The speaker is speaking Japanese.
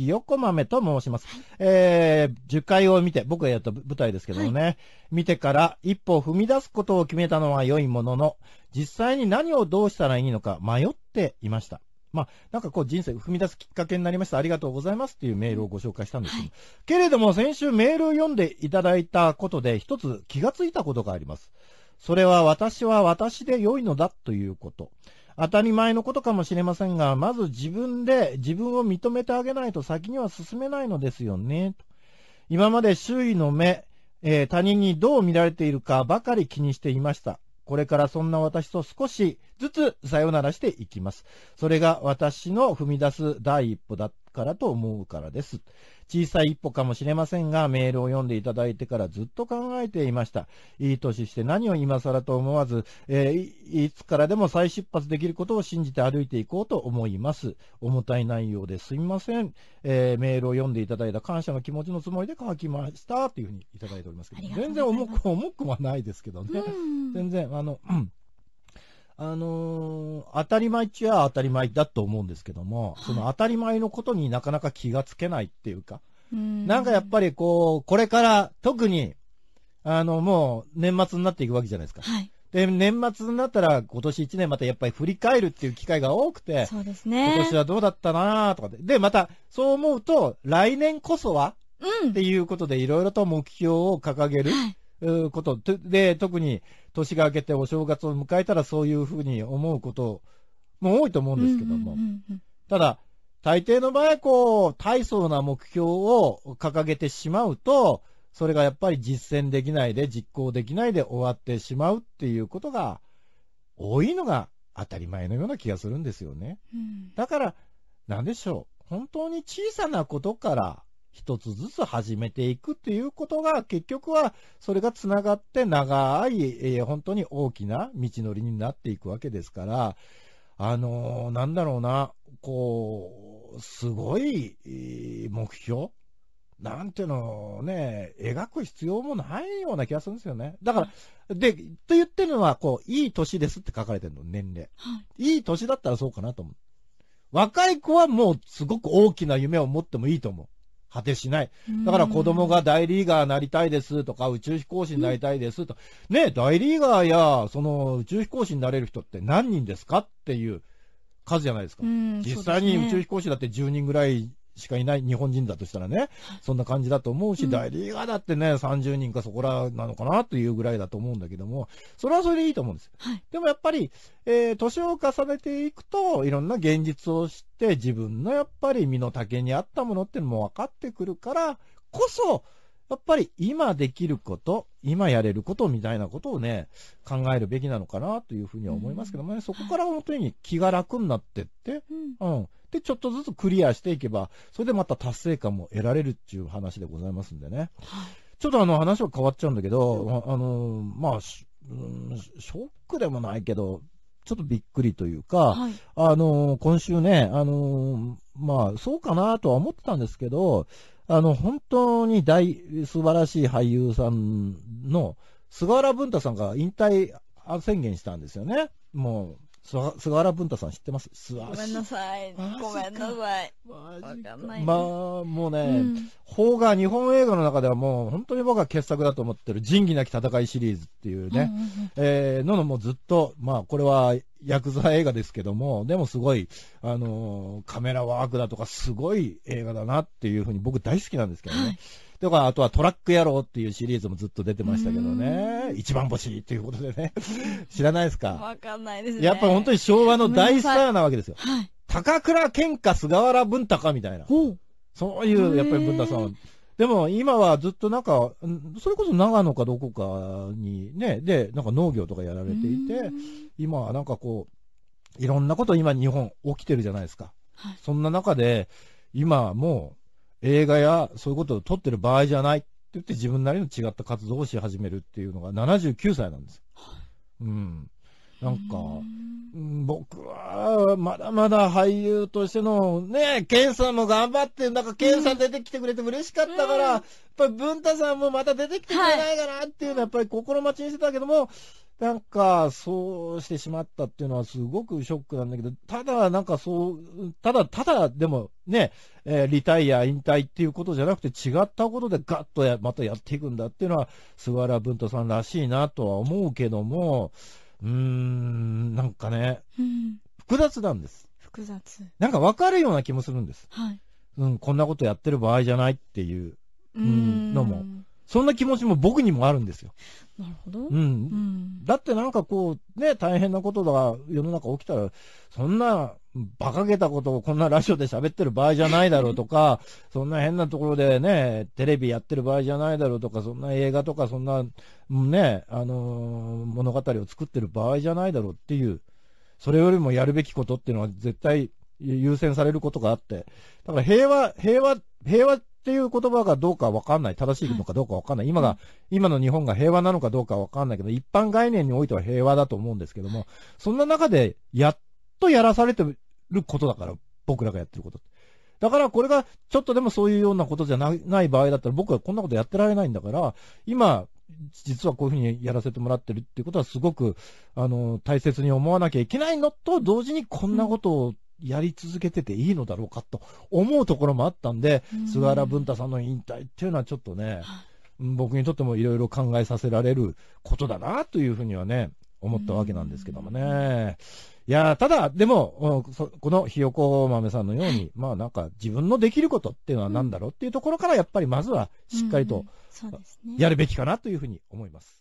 ひよこ豆と申します。はい、えー、樹を見て、僕がやった舞台ですけどもね、はい、見てから一歩踏み出すことを決めたのは良いものの、実際に何をどうしたらいいのか迷っていました。まあ、なんかこう人生踏み出すきっかけになりました。ありがとうございますっていうメールをご紹介したんですけど、はい、けれども先週メールを読んでいただいたことで一つ気がついたことがあります。それは私は私で良いのだということ。当たり前のことかもしれませんが、まず自分で自分を認めてあげないと先には進めないのですよね。今まで周囲の目、えー、他人にどう見られているかばかり気にしていました。これからそんな私と少しずつさよならしていきます。それが私の踏み出す第一歩だからと思うからです。小さい一歩かもしれませんが、メールを読んでいただいてからずっと考えていました。いい年して何を今更と思わず、えー、いつからでも再出発できることを信じて歩いていこうと思います。重たい内容ですみません。えー、メールを読んでいただいた感謝の気持ちのつもりで書きましたというふうにいただいておりますけど、全然重く、重くはないですけどね。全然、あの、うんあのー、当たり前っちゃ当たり前だと思うんですけども、はい、その当たり前のことになかなか気がつけないっていうか、なんかやっぱりこう、これから特に、あの、もう年末になっていくわけじゃないですか。はい。で、年末になったら今年1年またやっぱり振り返るっていう機会が多くて、そうですね。今年はどうだったなとかで。で、また、そう思うと、来年こそは、うん。っていうことでいろいろと目標を掲げる。はいこと。で、特に年が明けてお正月を迎えたらそういうふうに思うことも多いと思うんですけども。ただ、大抵の場合、こう、大層な目標を掲げてしまうと、それがやっぱり実践できないで、実行できないで終わってしまうっていうことが多いのが当たり前のような気がするんですよね。うん、だから、なんでしょう。本当に小さなことから一つずつ始めていくっていうことが、結局はそれがつながって長い、えー、本当に大きな道のりになっていくわけですから、あのー、なんだろうな、こう、すごい目標なんていうのをね、描く必要もないような気がするんですよね。だから、で、と言ってるのは、こう、いい年ですって書かれてるの、年齢。はい、いい年だったらそうかなと思う。若い子はもうすごく大きな夢を持ってもいいと思う。果てしない。だから子供が大リーガーなりたいですとか、宇宙飛行士になりたいですと。ね、大リーガーや、その宇宙飛行士になれる人って何人ですかっていう数じゃないですか。実際に宇宙飛行士だって10人ぐらいしかいない日本人だとしたらね、そんな感じだと思うし、うん、大リーガーだってね、30人かそこらなのかなというぐらいだと思うんだけども、それはそれでいいと思うんです。はい、でもやっぱり、えー、年を重ねていくと、いろんな現実を知って、自分のやっぱり身の丈に合ったものっていうのも分かってくるからこそ、やっぱり今できること、今やれることみたいなことをね、考えるべきなのかなというふうには思いますけどもね、うん、そこから本当に気が楽になってって、うん、うん。で、ちょっとずつクリアしていけば、それでまた達成感も得られるっていう話でございますんでね。はい、ちょっとあの話は変わっちゃうんだけど、あの、まあ、ショックでもないけど、ちょっとびっくりというか、はい、あの、今週ね、あの、まあ、そうかなとは思ってたんですけど、あの、本当に大、素晴らしい俳優さんの、菅原文太さんが引退宣言したんですよね。もう、菅原文太さん知ってますごめんなさい。ごめんなさい。わんまあ、もうね、うん、邦画、日本映画の中ではもう本当に僕は傑作だと思ってる、仁義なき戦いシリーズっていうね、えののもずっと、まあ、これはヤクザ映画ですけども、でもすごい、あのー、カメラワークだとかすごい映画だなっていうふうに僕大好きなんですけどね。はいとか、あとはトラック野郎っていうシリーズもずっと出てましたけどね。一番星っていうことでね。知らないですかわかんないですね。やっぱ本当に昭和の大スターなわけですよ。はい。高倉健か菅原文太かみたいな。そういう、やっぱり文太さん。でも今はずっとなんか、それこそ長野かどこかにね、で、なんか農業とかやられていて、今はなんかこう、いろんなこと今日本起きてるじゃないですか。はい、そんな中で、今もう、映画やそういうことを撮ってる場合じゃないって言って自分なりの違った活動をし始めるっていうのが79歳なんです。うん。なんか、僕は、まだまだ俳優としての、ね、ケンさんも頑張って、なんかケンさん出てきてくれて嬉しかったから、うん、やっぱり文太さんもまた出てきてくれないかなっていうのは、やっぱり心待ちにしてたけども、なんか、そうしてしまったっていうのはすごくショックなんだけど、ただ、なんかそう、ただ、ただ、でもね、えー、リタイア、引退っていうことじゃなくて、違ったことでガッとやまたやっていくんだっていうのは、菅原文太さんらしいなとは思うけども、うーん、なんかね、うん、複雑なんです。複雑。なんか分かるような気もするんです。はい。うん、こんなことやってる場合じゃないっていう、のも。そんな気持ちも僕にもあるんですよ。なるほど。うん。うん、だってなんかこう、ね、大変なことが世の中起きたら、そんな馬鹿げたことをこんなラジオで喋ってる場合じゃないだろうとか、そんな変なところでね、テレビやってる場合じゃないだろうとか、そんな映画とか、そんな、ね、あのー、物語を作ってる場合じゃないだろうっていう、それよりもやるべきことっていうのは絶対優先されることがあって、だから平和、平和、平和っていう言葉がどうかわかんない。正しいのかどうかわかんない。今が、今の日本が平和なのかどうかわかんないけど、一般概念においては平和だと思うんですけども、そんな中でやっとやらされてることだから、僕らがやってること。だからこれがちょっとでもそういうようなことじゃない場合だったら僕はこんなことやってられないんだから、今、実はこういうふうにやらせてもらってるっていうことはすごく、あの、大切に思わなきゃいけないのと同時にこんなことをやり続けてていいのだろうかと思うところもあったんで、うん、菅原文太さんの引退っていうのはちょっとね、僕にとってもいろいろ考えさせられることだなというふうにはね、思ったわけなんですけどもね。いやただ、でも、このひよこ豆さんのように、まあなんか自分のできることっていうのは何だろうっていうところから、やっぱりまずはしっかりとやるべきかなというふうに思います。